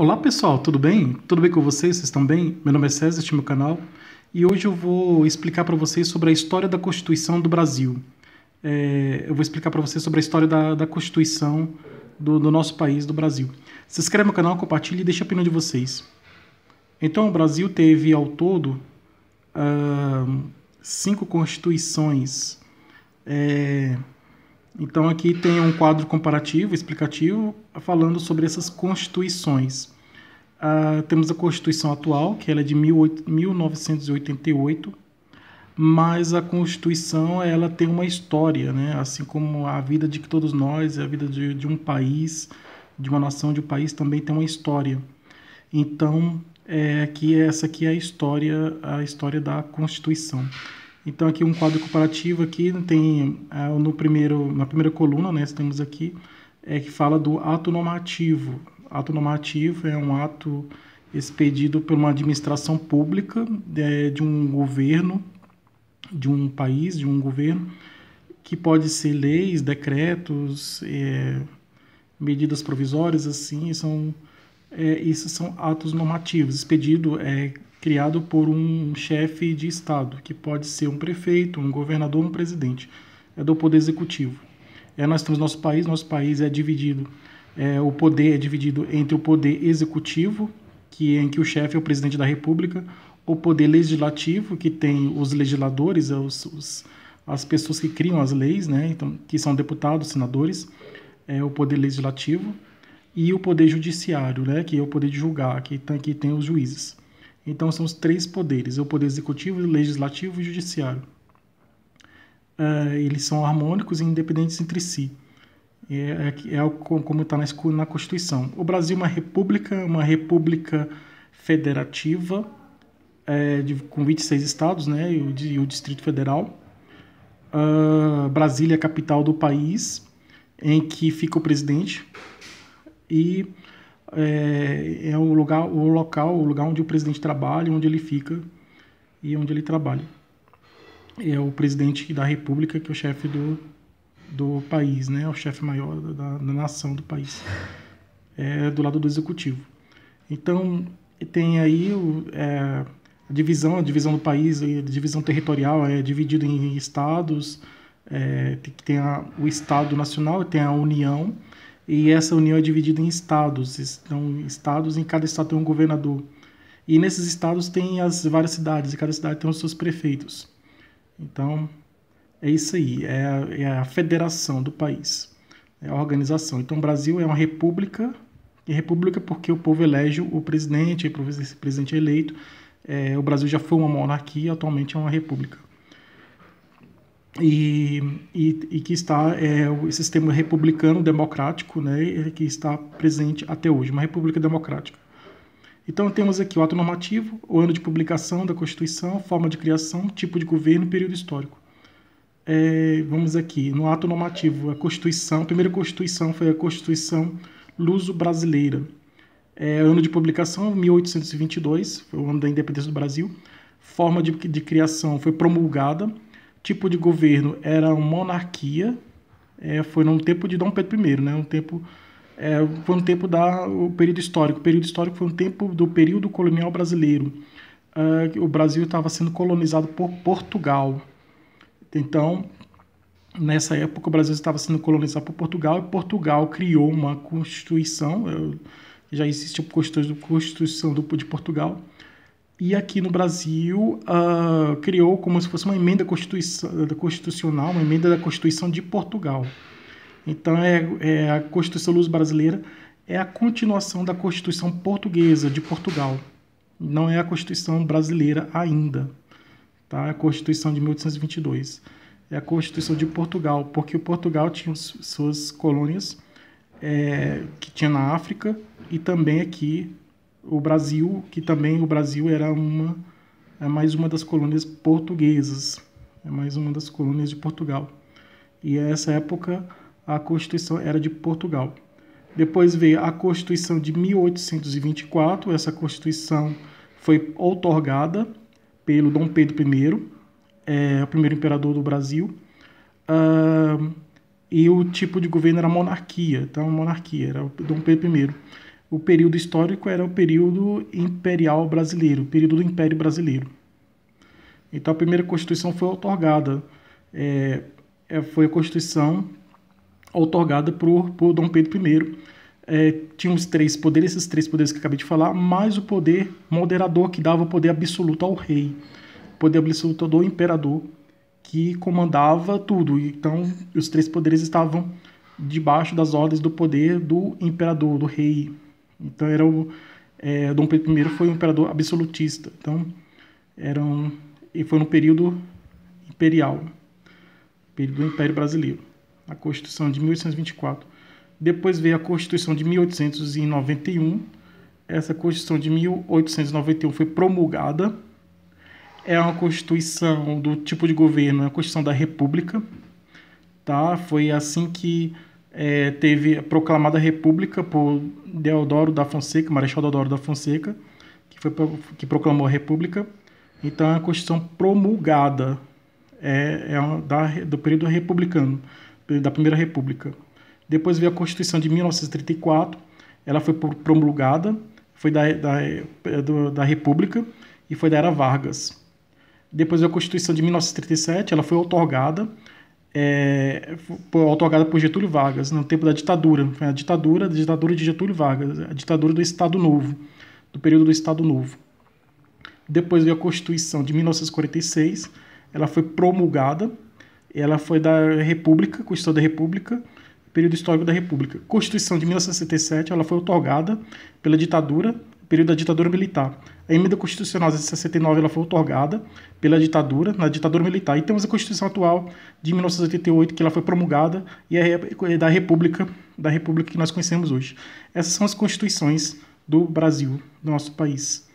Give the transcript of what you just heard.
Olá pessoal, tudo bem? Tudo bem com vocês? Vocês estão bem? Meu nome é César, este é meu canal e hoje eu vou explicar para vocês sobre a história da Constituição do Brasil. É, eu vou explicar para vocês sobre a história da, da Constituição do, do, nosso país, do Brasil. Se inscreve no canal, compartilhe e deixe a opinião de vocês. Então, o Brasil teve ao todo uh, cinco constituições. É, então aqui tem um quadro comparativo, explicativo, falando sobre essas constituições. Uh, temos a Constituição atual, que ela é de 1988, mas a Constituição ela tem uma história, né? assim como a vida de todos nós, a vida de, de um país, de uma nação, de um país também tem uma história. Então, é, aqui, essa aqui é a história, a história da Constituição. Então aqui um quadro comparativo aqui tem é, no primeiro na primeira coluna, né, temos aqui é que fala do ato normativo. Ato normativo é um ato expedido por uma administração pública de, de um governo, de um país, de um governo, que pode ser leis, decretos, é, medidas provisórias, assim, são é, esses são atos normativos. Expedido é criado por um chefe de Estado, que pode ser um prefeito, um governador, um presidente. É do poder executivo. É, nós temos nosso país, nosso país é dividido, é, o poder é dividido entre o poder executivo, que é em que o chefe é o presidente da república, o poder legislativo, que tem os legisladores, é, os, os as pessoas que criam as leis, né? então, que são deputados, senadores, é o poder legislativo, e o poder judiciário, né? que é o poder de julgar, que tem, que tem os juízes. Então são os três poderes: é o poder executivo, legislativo e judiciário. É, eles são harmônicos e independentes entre si. É, é, é como está na, na Constituição. O Brasil é uma república, uma república federativa, é, de, com 26 estados né, e, o, e o Distrito Federal. Uh, Brasília é a capital do país, em que fica o presidente. E é, é o lugar, o local, o lugar onde o presidente trabalha, onde ele fica e onde ele trabalha. É o presidente da República que é o chefe do, do país, né? É o chefe maior da, da nação do país. É do lado do executivo. Então tem aí o, é, a divisão, a divisão do país, a divisão territorial é dividido em estados. É, tem a, o Estado Nacional, tem a União e essa união é dividida em estados. então estados, em cada estado tem um governador. E nesses estados tem as várias cidades, e cada cidade tem os seus prefeitos. Então, é isso aí, é a, é a federação do país, é a organização. Então, o Brasil é uma república, e república porque o povo elege o presidente, e o presidente eleito. É, o Brasil já foi uma monarquia, atualmente é uma república e, e, e, que está é, o sistema republicano democrático né, que está presente até hoje, uma república democrática. Então temos aqui o ato normativo, o ano de publicação da Constituição, forma de criação, tipo de governo período histórico. É, vamos aqui, no ato normativo, a Constituição, a primeira Constituição foi a Constituição Luso-Brasileira. É, ano de publicação, 1822, foi o ano da independência do Brasil. Forma de, de criação foi promulgada tipo de governo era uma monarquia, é, foi num tempo de Dom Pedro I, né? Um tempo é, foi um tempo da o período histórico. O período histórico foi um tempo do período colonial brasileiro. Uh, o Brasil estava sendo colonizado por Portugal. Então, nessa época, o Brasil estava sendo colonizado por Portugal e Portugal criou uma constituição. Já existe a Constituição de Portugal, e aqui no Brasil uh, criou como se fosse uma emenda constitucional, uma emenda da Constituição de Portugal. Então é, é a Constituição Luz Brasileira é a continuação da Constituição Portuguesa de Portugal. Não é a Constituição brasileira ainda, tá? É a Constituição de 1822 é a Constituição de Portugal, porque o Portugal tinha suas colônias é, que tinha na África e também aqui o Brasil, que também o Brasil era uma é mais uma das colônias portuguesas, é mais uma das colônias de Portugal. E essa época a Constituição era de Portugal. Depois veio a Constituição de 1824, essa Constituição foi outorgada pelo Dom Pedro I, é, o primeiro imperador do Brasil, uh, e o tipo de governo era monarquia, então monarquia, era o Dom Pedro I o período histórico era o período imperial brasileiro, o período do Império Brasileiro. Então a primeira Constituição foi otorgada, eh, é, foi a Constituição otorgada por, por Dom Pedro I. É, tinha os três poderes, esses três poderes que acabei de falar, mais o poder moderador, que dava o poder absoluto ao rei, o poder absoluto do imperador, que comandava tudo. Então os três poderes estavam debaixo das ordens do poder do imperador, do rei, então era o é, Dom Pedro I foi um imperador absolutista. Então eram e foi no período imperial, período do Império Brasileiro, a Constituição de 1824. Depois veio a Constituição de 1891. Essa Constituição de 1891 foi promulgada. É uma Constituição do tipo de governo, é a Constituição da República. Tá? Foi assim que é, teve proclamada a república por Deodoro da Fonseca, Marechal Deodoro da Fonseca, que, foi, que proclamou a república. Então é a Constituição promulgada é, é da, do período republicano, da Primeira República. Depois veio a Constituição de 1934, ela foi promulgada, foi da, da, da República e foi da Era Vargas. Depois veio a Constituição de 1937, ela foi otorgada, é, foi otorgada por Getúlio Vargas no tempo da ditadura. Foi a ditadura, a ditadura de Getúlio Vargas, a ditadura do Estado Novo, do período do Estado Novo. Depois veio a Constituição de 1946, ela foi promulgada, ela foi da República, Constituição da República, período histórico da República. Constituição de 1967, ela foi otorgada pela ditadura período da ditadura militar. A emenda constitucional de 69 ela foi otorgada pela ditadura, na ditadura militar. E temos a Constituição atual de 1988 que ela foi promulgada e é da República, da República que nós conhecemos hoje. Essas são as constituições do Brasil, do nosso país.